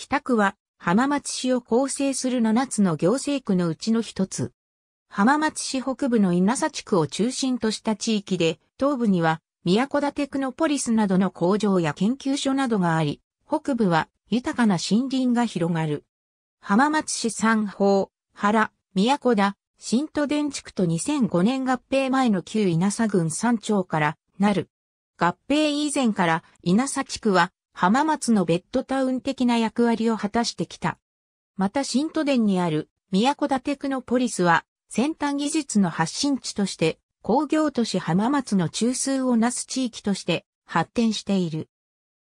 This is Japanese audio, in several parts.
北区は浜松市を構成する7つの行政区のうちの一つ。浜松市北部の稲佐地区を中心とした地域で、東部には宮古建区のポリスなどの工場や研究所などがあり、北部は豊かな森林が広がる。浜松市三宝、原、宮古田、新都電地区と2005年合併前の旧稲佐郡三町からなる。合併以前から稲佐地区は浜松のベッドタウン的な役割を果たしてきた。また新都電にある古田テクノポリスは先端技術の発信地として工業都市浜松の中枢をなす地域として発展している。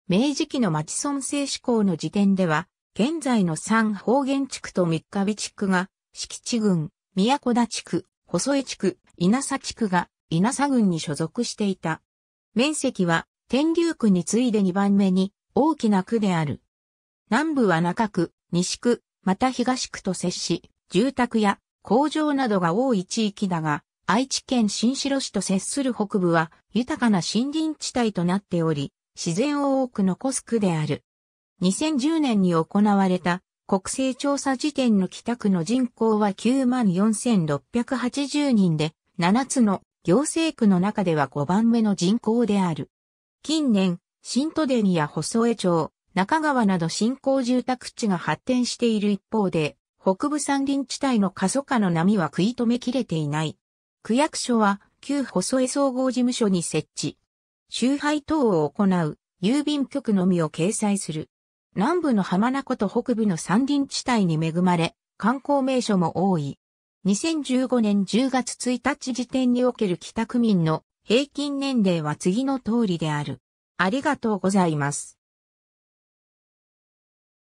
明治期の町村制志向の時点では、現在の三方言地区と三日日地区が敷地郡、古田地区、細江地区、稲佐地区が稲佐郡に所属していた。面積は天竜区に次いで2番目に大きな区である。南部は中区、西区、また東区と接し、住宅や工場などが多い地域だが、愛知県新城市と接する北部は豊かな森林地帯となっており、自然を多く残す区である。2010年に行われた国勢調査時点の北区の人口は94,680人で、7つの行政区の中では5番目の人口である。近年、新都電や細江町、中川など新興住宅地が発展している一方で、北部山林地帯の過疎化の波は食い止めきれていない。区役所は旧細江総合事務所に設置。集配等を行う郵便局のみを掲載する。南部の浜名湖と北部の山林地帯に恵まれ、観光名所も多い。2015年10月1日時点における北区民の平均年齢は次の通りである。ありがとうございます。